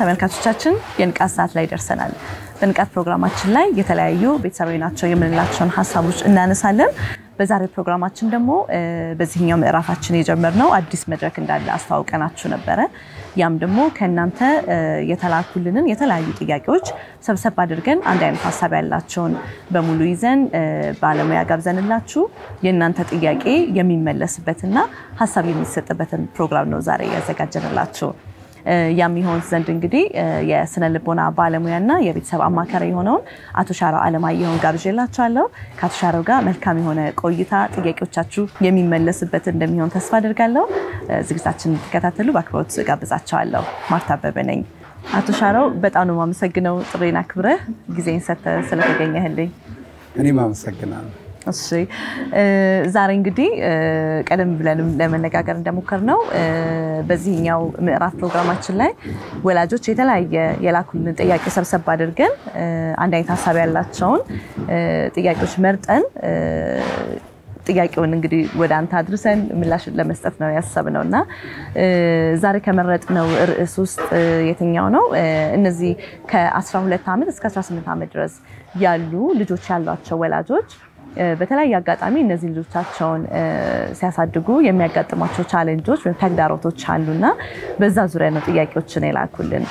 ተመልካቾቻችን የንቃት ሰዓት ላይ ደርሰናል። በንቃት ፕሮግራማችን ላይ የተለያዩ ቤተሰባዊ ናቸው የምንላቸውን ሀሳቦች እናነሳለን። በዛሬ ፕሮግራማችን ደግሞ በዚህኛው ምዕራፋችን የጀመርነው አዲስ መድረክ እንዳለ አስተዋውቀናችሁ ነበረ። ያም ደግሞ ከእናንተ የተላኩልንን የተለያዩ ጥያቄዎች ሰብሰብ አድርገን አንድ አይነት ሀሳብ ያላቸውን በሙሉ ይዘን ባለሙያ ጋብዘንላችሁ የእናንተ ጥያቄ የሚመለስበትና ሀሳብ የሚሰጥበትን ፕሮግራም ነው ዛሬ ያዘጋጀንላችሁ። የሚሆን ዘንድ እንግዲህ የስነ ልቦና ባለሙያና የቤተሰብ አማካሪ የሆነውን አቶ ሻራው አለማየሁን ጋብዤላችኋለሁ። ከአቶ ሻራው ጋር መልካም የሆነ ቆይታ፣ ጥያቄዎቻችሁ የሚመለስበት እንደሚሆን ተስፋ አድርጋለሁ። ዝግጅታችን እንድትከታተሉ በአክብሮት ጋብዛቸዋለሁ። ማርታ አበበ ነኝ። አቶ ሻራው በጣም ነው የማመሰግነው ጥሬን አክብረህ ጊዜን ሰጥተህ ስለተገኘህልኝ። እኔም አመሰግናለሁ። እሺ ዛሬ እንግዲህ ቀደም ብለን ለመነጋገር እንደሞከር ነው በዚህኛው ምዕራፍ ፕሮግራማችን ላይ ወላጆች የተለያየ የላኩልን ጥያቄ ሰብሰብ አድርገን አንድ አይነት ሀሳብ ያላቸውን ጥያቄዎች መርጠን ጥያቄውን እንግዲህ ወደ አንተ አድርሰን ምላሽ ለመስጠት ነው ነው እና ዛሬ ከመረጥነው ርዕስ ውስጥ የትኛው ነው? እነዚህ ከ12 ዓመት እስከ 18 ዓመት ድረስ ያሉ ልጆች ያሏቸው ወላጆች በተለያየ አጋጣሚ እነዚህ ልጆቻቸውን ሲያሳድጉ የሚያጋጥሟቸው ቻሌንጆች ወይም ተግዳሮቶች አሉና በዛ ዙሪያ ነው ጥያቄዎችን የላኩልን።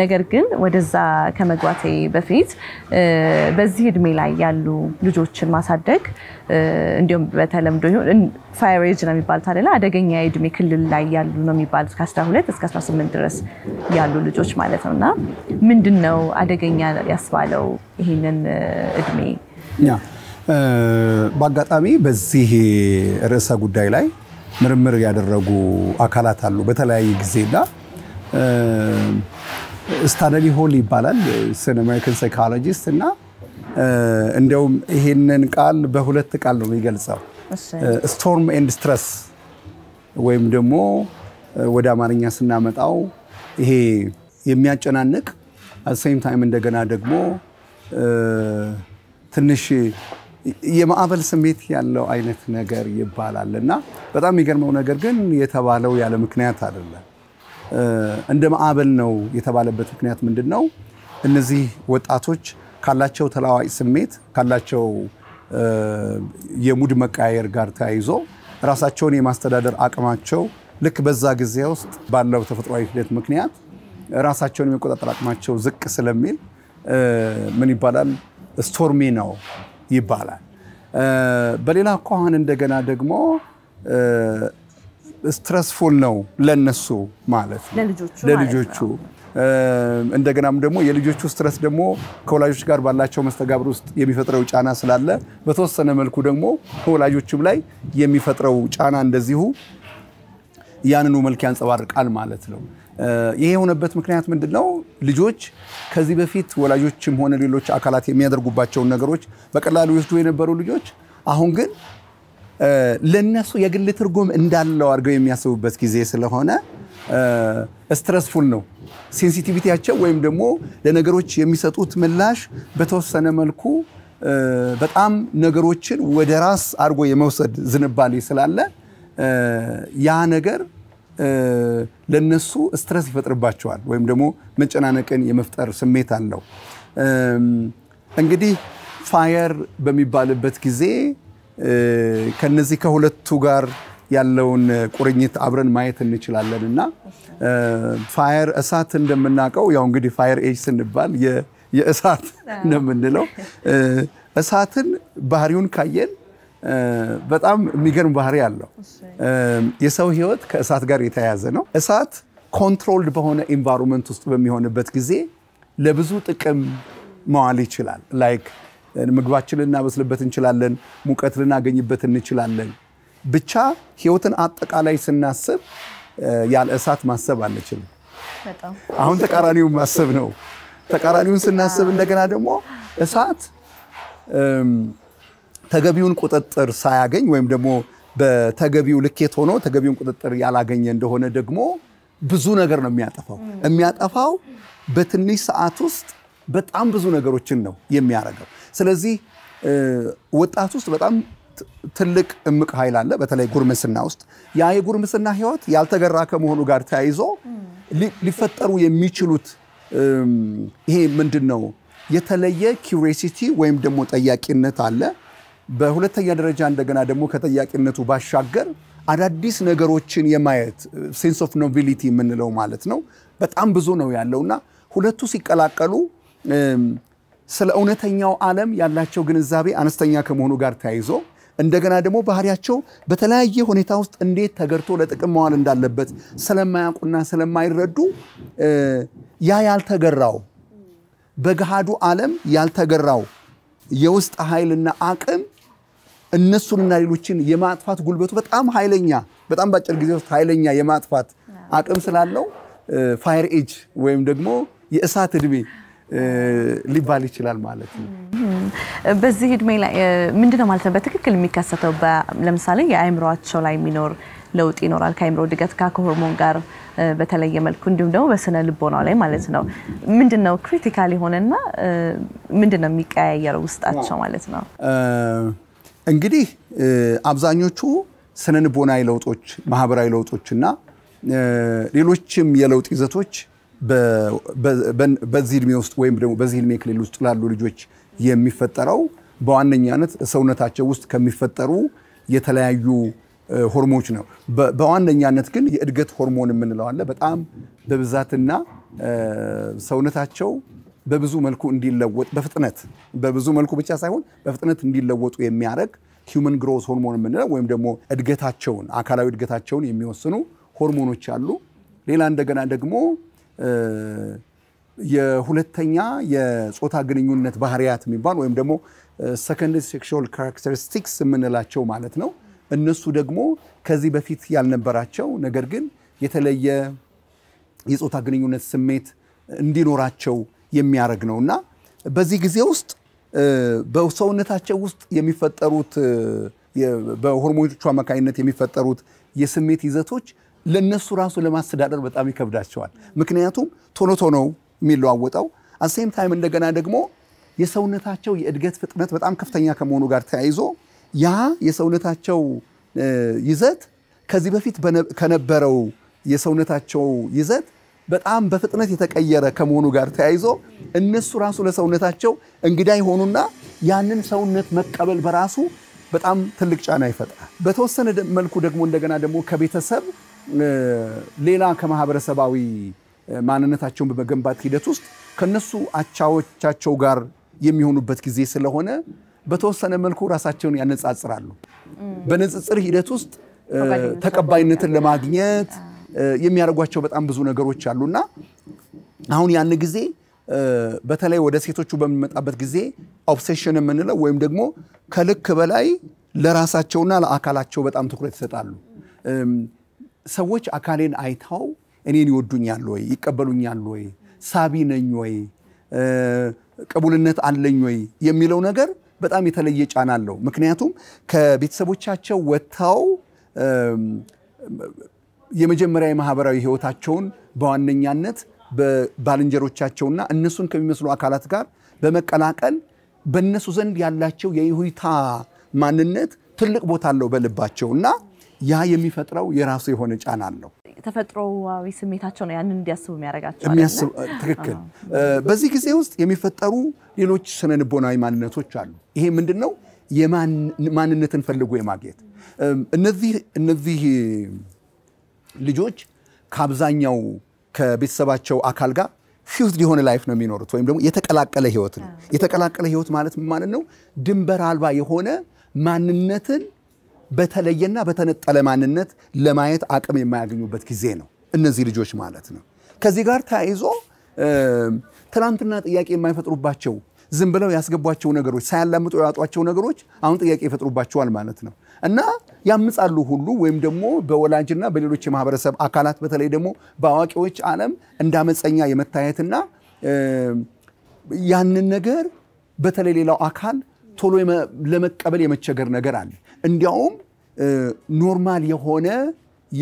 ነገር ግን ወደዛ ከመግባቴ በፊት በዚህ እድሜ ላይ ያሉ ልጆችን ማሳደግ እንዲሁም በተለምዶ ፋየር ኤጅ ነው የሚባሉት አይደለ? አደገኛ የእድሜ ክልል ላይ ያሉ ነው የሚባሉት ከ12 እስከ 18 ድረስ ያሉ ልጆች ማለት ነው እና ምንድን ነው አደገኛ ያስባለው ይህንን እድሜ? በአጋጣሚ በዚህ ርዕሰ ጉዳይ ላይ ምርምር ያደረጉ አካላት አሉ በተለያየ ጊዜና ስታነሊ ሆል ይባላል ስን አሜሪካን ሳይኮሎጂስት እና እንደውም ይህንን ቃል በሁለት ቃል ነው የሚገልጸው ስቶርም ኤንድ ስትረስ ወይም ደግሞ ወደ አማርኛ ስናመጣው ይሄ የሚያጨናንቅ ሴም ታይም እንደገና ደግሞ ትንሽ የማዕበል ስሜት ያለው አይነት ነገር ይባላል እና በጣም የሚገርመው ነገር ግን የተባለው ያለ ምክንያት አይደለም። እንደ ማዕበል ነው የተባለበት ምክንያት ምንድን ነው? እነዚህ ወጣቶች ካላቸው ተለዋዋጭ ስሜት ካላቸው የሙድ መቀያየር ጋር ተያይዞ ራሳቸውን የማስተዳደር አቅማቸው ልክ በዛ ጊዜ ውስጥ ባለው ተፈጥሯዊ ሂደት ምክንያት ራሳቸውን የመቆጣጠር አቅማቸው ዝቅ ስለሚል ምን ይባላል ስቶርሚ ነው ይባላል። በሌላ አኳኋን እንደገና ደግሞ ስትረስፉል ነው ለነሱ ማለት ነው ለልጆቹ እንደገናም ደግሞ የልጆቹ ስትረስ ደግሞ ከወላጆች ጋር ባላቸው መስተጋብር ውስጥ የሚፈጥረው ጫና ስላለ በተወሰነ መልኩ ደግሞ ከወላጆችም ላይ የሚፈጥረው ጫና እንደዚሁ ያንኑ መልክ ያንጸባርቃል ማለት ነው። ይሄ የሆነበት ምክንያት ምንድን ነው? ልጆች ከዚህ በፊት ወላጆችም ሆነ ሌሎች አካላት የሚያደርጉባቸውን ነገሮች በቀላሉ ይወስዱ የነበሩ ልጆች አሁን ግን ለነሱ የግል ትርጉም እንዳለው አድርገው የሚያስቡበት ጊዜ ስለሆነ ስትረስፉል ነው። ሴንሲቲቪቲያቸው ወይም ደግሞ ለነገሮች የሚሰጡት ምላሽ በተወሰነ መልኩ በጣም ነገሮችን ወደ ራስ አድርጎ የመውሰድ ዝንባሌ ስላለ ያ ነገር ለነሱ ስትረስ ይፈጥርባቸዋል ወይም ደግሞ መጨናነቅን የመፍጠር ስሜት አለው። እንግዲህ ፋየር በሚባልበት ጊዜ ከነዚህ ከሁለቱ ጋር ያለውን ቁርኝት አብረን ማየት እንችላለን እና ፋየር እሳት እንደምናውቀው ያው እንግዲህ ፋየር ኤጅ ስንባል የእሳት የምንለው። እሳትን ባህሪውን ካየን በጣም የሚገርም ባህሪ አለው። የሰው ህይወት ከእሳት ጋር የተያያዘ ነው። እሳት ኮንትሮልድ በሆነ ኢንቫይሮንመንት ውስጥ በሚሆንበት ጊዜ ለብዙ ጥቅም መዋል ይችላል። ላይክ ምግባችን ልናበስልበት እንችላለን፣ ሙቀት ልናገኝበት እንችላለን። ብቻ ህይወትን አጠቃላይ ስናስብ ያለ እሳት ማሰብ አንችልም። አሁን ተቃራኒውን ማሰብ ነው። ተቃራኒውን ስናስብ እንደገና ደግሞ እሳት ተገቢውን ቁጥጥር ሳያገኝ ወይም ደግሞ በተገቢው ልኬት ሆኖ ተገቢውን ቁጥጥር ያላገኘ እንደሆነ ደግሞ ብዙ ነገር ነው የሚያጠፋው። የሚያጠፋው በትንሽ ሰዓት ውስጥ በጣም ብዙ ነገሮችን ነው የሚያደርገው። ስለዚህ ወጣት ውስጥ በጣም ትልቅ እምቅ ኃይል አለ፣ በተለይ ጉርምስና ውስጥ። ያ የጉርምስና ህይወት ያልተገራ ከመሆኑ ጋር ተያይዞ ሊፈጠሩ የሚችሉት ይሄ ምንድን ነው የተለየ ኪውሪሲቲ ወይም ደግሞ ጠያቂነት አለ። በሁለተኛ ደረጃ እንደገና ደግሞ ከጠያቂነቱ ባሻገር አዳዲስ ነገሮችን የማየት ሴንስ ኦፍ ኖቪሊቲ የምንለው ማለት ነው። በጣም ብዙ ነው ያለውና ሁለቱ ሲቀላቀሉ ስለ እውነተኛው ዓለም ያላቸው ግንዛቤ አነስተኛ ከመሆኑ ጋር ተያይዞ እንደገና ደግሞ ባህሪያቸው በተለያየ ሁኔታ ውስጥ እንዴት ተገርቶ ለጥቅም መዋል እንዳለበት ስለማያውቁና ስለማይረዱ ያ ያልተገራው በገሃዱ ዓለም ያልተገራው የውስጥ ኃይልና አቅም እነሱንና ሌሎችን የማጥፋት ጉልበቱ በጣም ኃይለኛ በጣም በአጭር ጊዜ ውስጥ ኃይለኛ የማጥፋት አቅም ስላለው ፋየር ኤጅ ወይም ደግሞ የእሳት እድሜ ሊባል ይችላል ማለት ነው። በዚህ እድሜ ላይ ምንድነው ማለት ነው በትክክል የሚከሰተው? ለምሳሌ የአእምሯቸው ላይ የሚኖር ለውጥ ይኖራል ከአእምሮ እድገት ከሆርሞን ጋር በተለየ መልኩ እንዲሁም ደግሞ በስነ ልቦና ላይ ማለት ነው። ምንድን ነው ክሪቲካል የሆነና ምንድን ነው የሚቀያየረው ውስጣቸው ማለት ነው? እንግዲህ አብዛኞቹ ስነንቦናዊ ለውጦች፣ ማህበራዊ ለውጦችና ሌሎችም የለውጥ ይዘቶች በዚህ እድሜ ውስጥ ወይም ደግሞ በዚህ እድሜ ክልል ውስጥ ላሉ ልጆች የሚፈጠረው በዋነኛነት ሰውነታቸው ውስጥ ከሚፈጠሩ የተለያዩ ሆርሞች ነው። በዋነኛነት ግን የእድገት ሆርሞን የምንለው አለ። በጣም በብዛትና ሰውነታቸው በብዙ መልኩ እንዲለወጥ በፍጥነት በብዙ መልኩ ብቻ ሳይሆን በፍጥነት እንዲለወጡ የሚያደርግ ሂውመን ግሮዝ ሆርሞን የምንለው ወይም ደግሞ እድገታቸውን አካላዊ እድገታቸውን የሚወስኑ ሆርሞኖች አሉ። ሌላ እንደገና ደግሞ የሁለተኛ የጾታ ግንኙነት ባህሪያት የሚባል ወይም ደግሞ ሰከንድ ሴክሹዋል ካራክተሪስቲክስ የምንላቸው ማለት ነው። እነሱ ደግሞ ከዚህ በፊት ያልነበራቸው ነገር ግን የተለየ የጾታ ግንኙነት ስሜት እንዲኖራቸው የሚያደርግ ነው እና በዚህ ጊዜ ውስጥ በሰውነታቸው ውስጥ የሚፈጠሩት በሆርሞኖቹ አማካኝነት የሚፈጠሩት የስሜት ይዘቶች ለነሱ ራሱ ለማስተዳደር በጣም ይከብዳቸዋል። ምክንያቱም ቶሎ ቶሎ የሚለዋወጠው አሴም ታይም እንደገና ደግሞ የሰውነታቸው የእድገት ፍጥነት በጣም ከፍተኛ ከመሆኑ ጋር ተያይዞ ያ የሰውነታቸው ይዘት ከዚህ በፊት ከነበረው የሰውነታቸው ይዘት በጣም በፍጥነት የተቀየረ ከመሆኑ ጋር ተያይዞ እነሱ ራሱ ለሰውነታቸው እንግዳ ይሆኑና ያንን ሰውነት መቀበል በራሱ በጣም ትልቅ ጫና ይፈጥራል። በተወሰነ መልኩ ደግሞ እንደገና ደግሞ ከቤተሰብ ሌላ ከማህበረሰባዊ ማንነታቸውን በመገንባት ሂደት ውስጥ ከነሱ አቻዎቻቸው ጋር የሚሆኑበት ጊዜ ስለሆነ በተወሰነ መልኩ ራሳቸውን ያነጻጽራሉ። በንጽጽር ሂደት ውስጥ ተቀባይነትን ለማግኘት የሚያደርጓቸው በጣም ብዙ ነገሮች አሉና አሁን ያን ጊዜ በተለይ ወደ ሴቶቹ በሚመጣበት ጊዜ ኦብሴሽን የምንለው ወይም ደግሞ ከልክ በላይ ለራሳቸውና ለአካላቸው በጣም ትኩረት ይሰጣሉ። ሰዎች አካሌን አይታው እኔን ይወዱኛል ወይ ይቀበሉኛል ወይ ሳቢ ነኝ ወይ ቅቡልነት አለኝ ወይ የሚለው ነገር በጣም የተለየ ጫና አለው። ምክንያቱም ከቤተሰቦቻቸው ወጥተው የመጀመሪያ የማህበራዊ ህይወታቸውን በዋነኛነት በባልንጀሮቻቸውና እነሱን ከሚመስሉ አካላት ጋር በመቀላቀል በእነሱ ዘንድ ያላቸው የይሁታ ማንነት ትልቅ ቦታ አለው በልባቸው እና ያ የሚፈጥረው የራሱ የሆነ ጫና አለው። ተፈጥሮዊ ስሜታቸው ነው ያንን እንዲያስቡ የሚያደርጋቸው። ትክክል። በዚህ ጊዜ ውስጥ የሚፈጠሩ ሌሎች ስነ ልቦናዊ ማንነቶች አሉ። ይሄ ምንድን ነው? ማንነትን ፈልጎ የማግኘት እነዚህ ልጆች ከአብዛኛው ከቤተሰባቸው አካል ጋር ፊውዝ የሆነ ላይፍ ነው የሚኖሩት፣ ወይም ደግሞ የተቀላቀለ ህይወት ነው። የተቀላቀለ ህይወት ማለት ማለት ነው ድንበር አልባ የሆነ ማንነትን በተለየና በተነጠለ ማንነት ለማየት አቅም የማያገኙበት ጊዜ ነው እነዚህ ልጆች ማለት ነው። ከዚህ ጋር ተያይዞ ትናንትና ጥያቄ የማይፈጥሩባቸው ዝም ብለው ያስገቧቸው ነገሮች ሳያላምጡ ያዋጧቸው ነገሮች አሁን ጥያቄ ይፈጥሩባቸዋል ማለት ነው። እና ያምጻሉ ሁሉ ወይም ደግሞ በወላጅና በሌሎች የማህበረሰብ አካላት በተለይ ደግሞ በአዋቂዎች ዓለም እንዳመፀኛ የመታየትና ያንን ነገር በተለይ ሌላው አካል ቶሎ ለመቀበል የመቸገር ነገር አለ። እንዲያውም ኖርማል የሆነ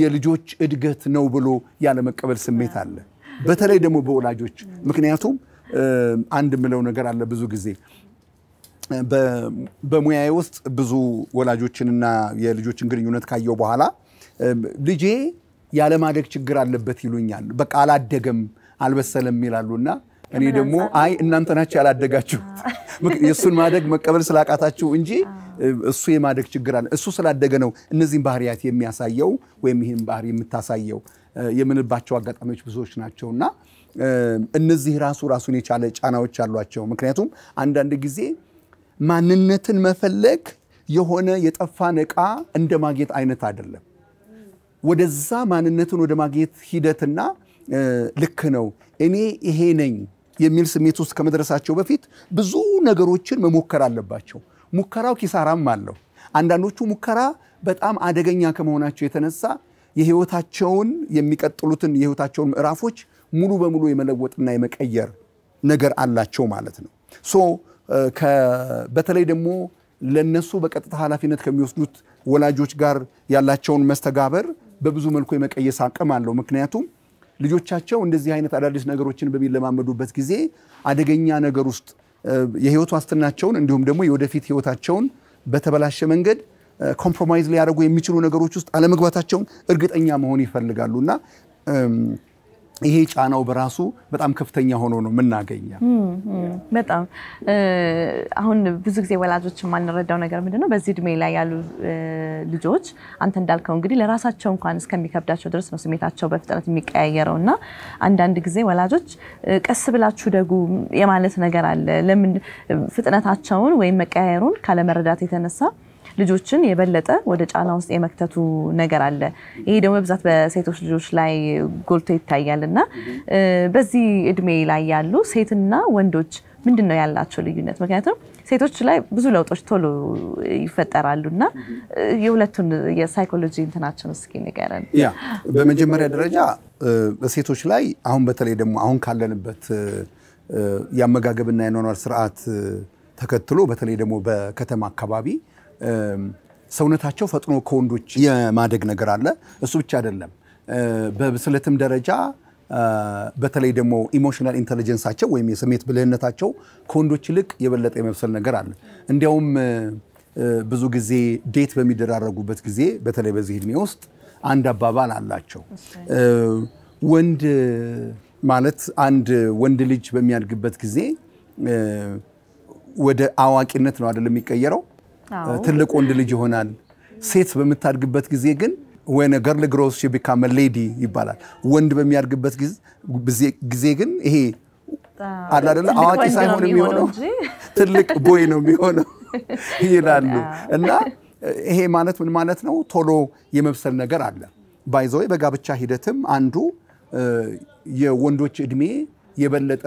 የልጆች እድገት ነው ብሎ ያለመቀበል ስሜት አለ። በተለይ ደግሞ በወላጆች ምክንያቱም አንድ ምለው ነገር አለ ብዙ ጊዜ በሙያዬ ውስጥ ብዙ ወላጆችንና የልጆችን ግንኙነት ካየው በኋላ ልጄ ያለማደግ ችግር አለበት ይሉኛል። በቃ አላደገም፣ አልበሰለም ይላሉ እና እኔ ደግሞ አይ እናንተ ናቸው ያላደጋችሁት የእሱን ማደግ መቀበል ስላቃታችሁ እንጂ እሱ የማደግ ችግር አለ እሱ ስላደገ ነው እነዚህን ባህሪያት የሚያሳየው ወይም ይህን ባህሪ የምታሳየው የምንባቸው አጋጣሚዎች ብዙዎች ናቸውና እነዚህ ራሱ ራሱን የቻለ ጫናዎች አሏቸው። ምክንያቱም አንዳንድ ጊዜ ማንነትን መፈለግ የሆነ የጠፋን ዕቃ እንደ ማግኘት አይነት አይደለም። ወደዛ ማንነትን ወደ ማግኘት ሂደትና ልክ ነው እኔ ይሄ ነኝ የሚል ስሜት ውስጥ ከመድረሳቸው በፊት ብዙ ነገሮችን መሞከር አለባቸው። ሙከራው ኪሳራም አለው። አንዳንዶቹ ሙከራ በጣም አደገኛ ከመሆናቸው የተነሳ የህይወታቸውን የሚቀጥሉትን የህይወታቸውን ምዕራፎች ሙሉ በሙሉ የመለወጥና የመቀየር ነገር አላቸው ማለት ነው። ሶ በተለይ ደግሞ ለነሱ በቀጥታ ኃላፊነት ከሚወስዱት ወላጆች ጋር ያላቸውን መስተጋበር በብዙ መልኩ የመቀየስ አቅም አለው። ምክንያቱም ልጆቻቸው እንደዚህ አይነት አዳዲስ ነገሮችን በሚለማመዱበት ጊዜ አደገኛ ነገር ውስጥ የህይወት ዋስትናቸውን እንዲሁም ደግሞ የወደፊት ህይወታቸውን በተበላሸ መንገድ ኮምፕሮማይዝ ሊያደርጉ የሚችሉ ነገሮች ውስጥ አለመግባታቸውን እርግጠኛ መሆን ይፈልጋሉ እና ይሄ ጫናው በራሱ በጣም ከፍተኛ ሆኖ ነው የምናገኘው። በጣም አሁን ብዙ ጊዜ ወላጆች የማንረዳው ነገር ምንድን ነው፣ በዚህ እድሜ ላይ ያሉ ልጆች አንተ እንዳልከው እንግዲህ ለራሳቸው እንኳን እስከሚከብዳቸው ድረስ ነው ስሜታቸው በፍጥነት የሚቀያየረው እና አንዳንድ ጊዜ ወላጆች ቀስ ብላችሁ ደጉ የማለት ነገር አለ። ለምን ፍጥነታቸውን ወይም መቀያየሩን ካለመረዳት የተነሳ ልጆችን የበለጠ ወደ ጫና ውስጥ የመክተቱ ነገር አለ። ይሄ ደግሞ በብዛት በሴቶች ልጆች ላይ ጎልቶ ይታያል እና በዚህ እድሜ ላይ ያሉ ሴትና ወንዶች ምንድን ነው ያላቸው ልዩነት? ምክንያቱም ሴቶች ላይ ብዙ ለውጦች ቶሎ ይፈጠራሉ እና የሁለቱን የሳይኮሎጂ እንትናችን እስኪ ንገረን። ያ በመጀመሪያ ደረጃ በሴቶች ላይ አሁን በተለይ ደግሞ አሁን ካለንበት የአመጋገብና የኗኗር ስርዓት ተከትሎ በተለይ ደግሞ በከተማ አካባቢ ሰውነታቸው ፈጥኖ ከወንዶች የማደግ ነገር አለ። እሱ ብቻ አይደለም፣ በብስለትም ደረጃ በተለይ ደግሞ ኢሞሽናል ኢንቴሊጀንሳቸው ወይም የስሜት ብልህነታቸው ከወንዶች ይልቅ የበለጠ የመብሰል ነገር አለ። እንዲያውም ብዙ ጊዜ ዴት በሚደራረጉበት ጊዜ በተለይ በዚህ እድሜ ውስጥ አንድ አባባል አላቸው። ወንድ ማለት አንድ ወንድ ልጅ በሚያድግበት ጊዜ ወደ አዋቂነት ነው አይደለም የሚቀየረው ትልቅ ወንድ ልጅ ይሆናል። ሴት በምታድግበት ጊዜ ግን ወን ገርል ግሮስ ቢካም ሌዲ ይባላል። ወንድ በሚያድግበት ጊዜ ግን ይሄ አላደለ አዋቂ ሳይሆን የሚሆነው ትልቅ ቦይ ነው የሚሆነው ይላሉ እና ይሄ ማለት ምን ማለት ነው? ቶሎ የመብሰል ነገር አለ። ባይዘወይ በጋብቻ ሂደትም አንዱ የወንዶች እድሜ የበለጠ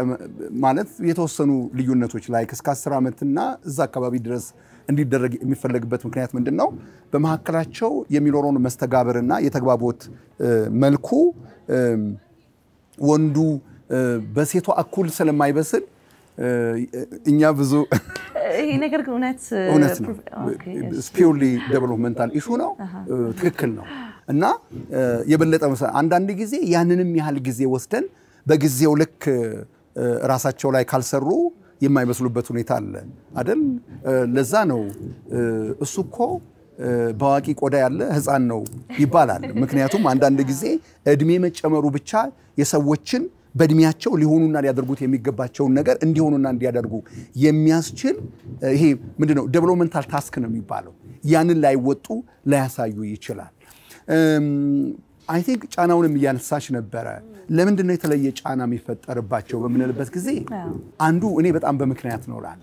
ማለት የተወሰኑ ልዩነቶች ላይ እስከ 10 ዓመትና እዛ አካባቢ ድረስ እንዲደረግ የሚፈለግበት ምክንያት ምንድን ነው? በመካከላቸው የሚኖረውን መስተጋብርና የተግባቦት መልኩ ወንዱ በሴቷ እኩል ስለማይበስል እኛ ብዙ ይሄ ነገር እውነት ነው። ፒውርሊ ዴቨሎፕመንታል ኢሹ ነው። ትክክል ነው። እና የበለጠ አንዳንድ ጊዜ ያንንም ያህል ጊዜ ወስደን በጊዜው ልክ ራሳቸው ላይ ካልሰሩ የማይመስሉበት ሁኔታ አለ አደል? ለዛ ነው እሱ እኮ በአዋቂ ቆዳ ያለ ህፃን ነው ይባላል። ምክንያቱም አንዳንድ ጊዜ እድሜ መጨመሩ ብቻ የሰዎችን በእድሜያቸው ሊሆኑና ሊያደርጉት የሚገባቸውን ነገር እንዲሆኑና እንዲያደርጉ የሚያስችል ይሄ ምንድነው ዴቨሎፕመንታል ታስክ ነው የሚባለው። ያንን ላይወጡ ላያሳዩ ይችላል። አይ ቲንክ ጫናውንም እያነሳች ነበረ። ለምንድን ነው የተለየ ጫና የሚፈጠርባቸው በምንልበት ጊዜ አንዱ እኔ በጣም በምክንያት ኖራል።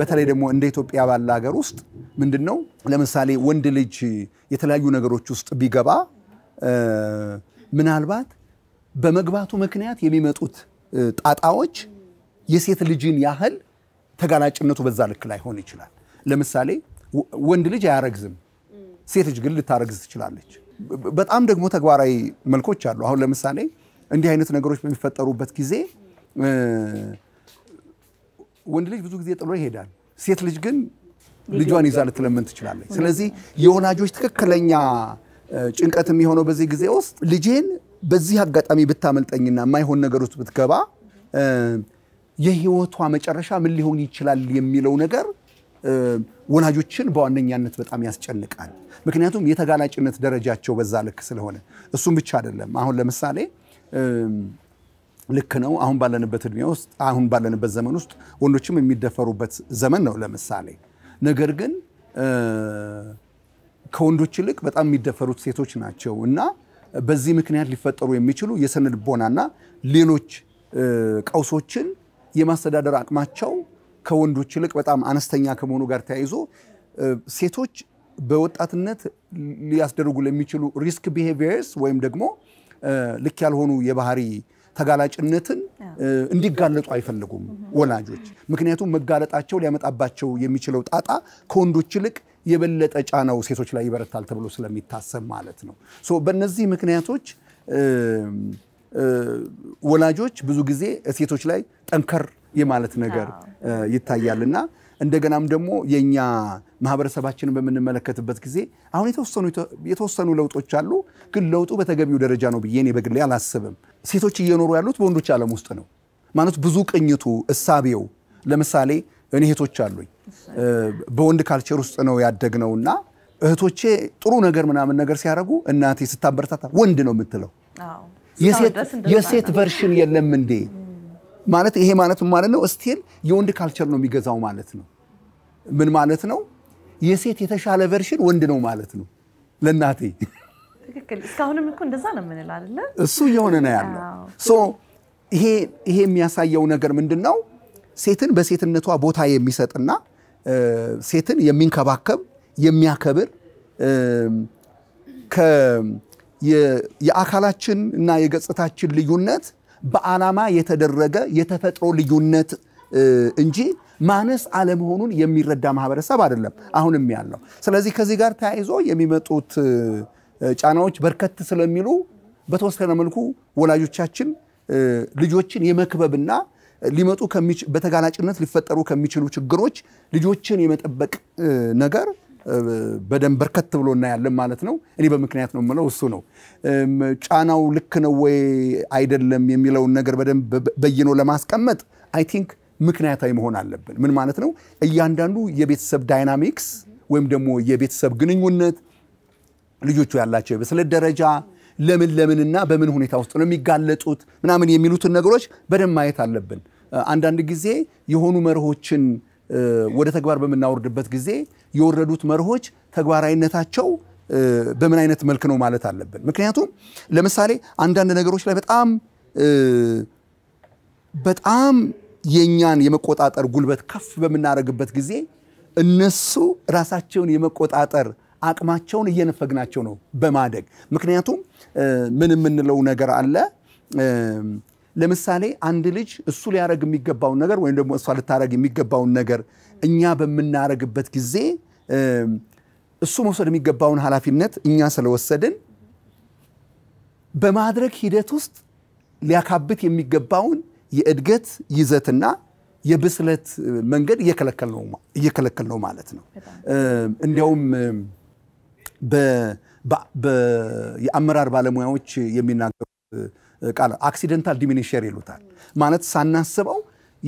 በተለይ ደግሞ እንደ ኢትዮጵያ ባለ ሀገር ውስጥ ምንድን ነው ለምሳሌ ወንድ ልጅ የተለያዩ ነገሮች ውስጥ ቢገባ ምናልባት በመግባቱ ምክንያት የሚመጡት ጣጣዎች የሴት ልጅን ያህል ተጋላጭነቱ በዛ ልክ ላይሆን ይችላል። ለምሳሌ ወንድ ልጅ አያረግዝም፣ ሴት ልጅ ግን ልታረግዝ ትችላለች። በጣም ደግሞ ተግባራዊ መልኮች አሉ። አሁን ለምሳሌ እንዲህ አይነት ነገሮች በሚፈጠሩበት ጊዜ ወንድ ልጅ ብዙ ጊዜ ጥሎ ይሄዳል። ሴት ልጅ ግን ልጇን ይዛ ልትለምን ትችላለች። ስለዚህ የወላጆች ትክክለኛ ጭንቀት የሚሆነው በዚህ ጊዜ ውስጥ ልጄን በዚህ አጋጣሚ ብታመልጠኝና የማይሆን ነገር ውስጥ ብትገባ የህይወቷ መጨረሻ ምን ሊሆን ይችላል የሚለው ነገር ወላጆችን በዋነኛነት በጣም ያስጨንቃል። ምክንያቱም የተጋላጭነት ደረጃቸው በዛ ልክ ስለሆነ እሱም ብቻ አይደለም። አሁን ለምሳሌ ልክ ነው። አሁን ባለንበት እድሜ ውስጥ አሁን ባለንበት ዘመን ውስጥ ወንዶችም የሚደፈሩበት ዘመን ነው ለምሳሌ። ነገር ግን ከወንዶች ይልቅ በጣም የሚደፈሩት ሴቶች ናቸው እና በዚህ ምክንያት ሊፈጠሩ የሚችሉ የስነ ልቦናና ሌሎች ቀውሶችን የማስተዳደር አቅማቸው ከወንዶች ይልቅ በጣም አነስተኛ ከመሆኑ ጋር ተያይዞ ሴቶች በወጣትነት ሊያስደርጉ ለሚችሉ ሪስክ ቢሄቪየርስ ወይም ደግሞ ልክ ያልሆኑ የባህሪ ተጋላጭነትን እንዲጋለጡ አይፈልጉም ወላጆች። ምክንያቱም መጋለጣቸው ሊያመጣባቸው የሚችለው ጣጣ ከወንዶች ይልቅ የበለጠ ጫናው ሴቶች ላይ ይበረታል ተብሎ ስለሚታሰብ ማለት ነው። በእነዚህ ምክንያቶች ወላጆች ብዙ ጊዜ ሴቶች ላይ ጠንከር የማለት ነገር ይታያልና እንደገናም ደግሞ የኛ ማህበረሰባችንን በምንመለከትበት ጊዜ አሁን የተወሰኑ ለውጦች አሉ፣ ግን ለውጡ በተገቢው ደረጃ ነው ብዬ እኔ በግሌ አላስብም። ሴቶች እየኖሩ ያሉት በወንዶች ዓለም ውስጥ ነው ማለት ብዙ ቅኝቱ እሳቤው፣ ለምሳሌ እኔ እህቶች አሉኝ በወንድ ካልቸር ውስጥ ነው እና እህቶቼ ጥሩ ነገር ምናምን ነገር ሲያደርጉ እናቴ ስታበረታታ ወንድ ነው የምትለው የሴት ቨርሽን የለም እንዴ ማለት ይሄ ማለት ማለት ነው እስቴል የወንድ ካልቸር ነው የሚገዛው ማለት ነው። ምን ማለት ነው? የሴት የተሻለ ቨርሽን ወንድ ነው ማለት ነው። ለእናቴ ትክክል። እስካሁንም እኮ እንደዛ ነው የምንለው አይደለ? እሱ እየሆነ ነው ያለው። ሶ ይሄ ይሄ የሚያሳየው ነገር ምንድን ነው? ሴትን በሴትነቷ ቦታ የሚሰጥና ሴትን የሚንከባከብ የሚያከብር የአካላችን እና የገጽታችን ልዩነት በዓላማ የተደረገ የተፈጥሮ ልዩነት እንጂ ማነስ አለመሆኑን የሚረዳ ማህበረሰብ አይደለም አሁንም ያለው። ስለዚህ ከዚህ ጋር ተያይዞ የሚመጡት ጫናዎች በርከት ስለሚሉ በተወሰነ መልኩ ወላጆቻችን ልጆችን የመክበብና ሊመጡ በተጋላጭነት ሊፈጠሩ ከሚችሉ ችግሮች ልጆችን የመጠበቅ ነገር በደንብ በርከት ብሎ እናያለን ማለት ነው። እኔ በምክንያት ነው የምለው እሱ ነው። ጫናው ልክ ነው ወይ አይደለም የሚለውን ነገር በደንብ በይኖ ለማስቀመጥ አይ ቲንክ ምክንያታዊ መሆን አለብን። ምን ማለት ነው? እያንዳንዱ የቤተሰብ ዳይናሚክስ ወይም ደግሞ የቤተሰብ ግንኙነት፣ ልጆቹ ያላቸው የበስለት ደረጃ፣ ለምን ለምንና በምን ሁኔታ ውስጥ ነው የሚጋለጡት ምናምን የሚሉትን ነገሮች በደንብ ማየት አለብን። አንዳንድ ጊዜ የሆኑ መርሆችን ወደ ተግባር በምናወርድበት ጊዜ የወረዱት መርሆች ተግባራዊነታቸው በምን አይነት መልክ ነው ማለት አለብን። ምክንያቱም ለምሳሌ አንዳንድ ነገሮች ላይ በጣም በጣም የእኛን የመቆጣጠር ጉልበት ከፍ በምናደርግበት ጊዜ እነሱ ራሳቸውን የመቆጣጠር አቅማቸውን እየነፈግናቸው ነው በማደግ ምክንያቱም ምን የምንለው ነገር አለ ለምሳሌ አንድ ልጅ እሱ ሊያደረግ የሚገባውን ነገር ወይም ደግሞ እሷ ልታደረግ የሚገባውን ነገር እኛ በምናደረግበት ጊዜ እሱ መውሰድ የሚገባውን ኃላፊነት እኛ ስለወሰድን በማድረግ ሂደት ውስጥ ሊያካብት የሚገባውን የእድገት ይዘትና የብስለት መንገድ እየከለከል ነው ማለት ነው። እንዲያውም የአመራር ባለሙያዎች የሚናገሩት ቃል አክሲደንታል ዲሚኒሽር ይሉታል። ማለት ሳናስበው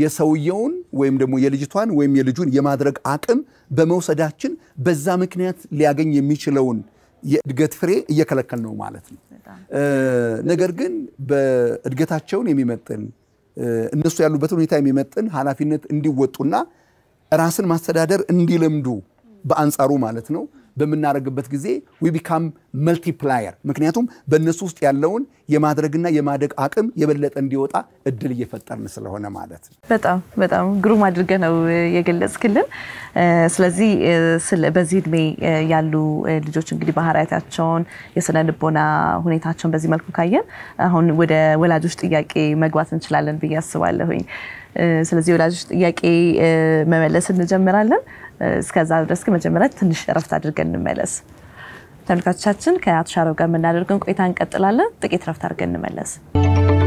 የሰውየውን ወይም ደግሞ የልጅቷን ወይም የልጁን የማድረግ አቅም በመውሰዳችን በዛ ምክንያት ሊያገኝ የሚችለውን የእድገት ፍሬ እየከለከል ነው ማለት ነው። ነገር ግን በእድገታቸውን የሚመጥን እነሱ ያሉበት ሁኔታ የሚመጥን ኃላፊነት እንዲወጡና ራስን ማስተዳደር እንዲለምዱ በአንጻሩ ማለት ነው በምናደርግበት ጊዜ ዊ ቢካም መልቲፕላየር። ምክንያቱም በእነሱ ውስጥ ያለውን የማድረግና የማደግ አቅም የበለጠ እንዲወጣ እድል እየፈጠርን ስለሆነ ማለት ነው። በጣም በጣም ግሩም አድርገ ነው የገለጽክልን። ስለዚህ በዚህ እድሜ ያሉ ልጆች እንግዲህ ባህሪያታቸውን፣ የስነ ልቦና ሁኔታቸውን በዚህ መልኩ ካየን አሁን ወደ ወላጆች ጥያቄ መግባት እንችላለን ብዬ አስባለሁኝ። ስለዚህ ወላጆች ጥያቄ መመለስ እንጀምራለን። እስከዛ ድረስ ግን መጀመሪያ ትንሽ እረፍት አድርገን እንመለስ። ተመልካቾቻችን ከአቶ ሻረው ጋር የምናደርገውን ቆይታ እንቀጥላለን። ጥቂት እረፍት አድርገን እንመለስ።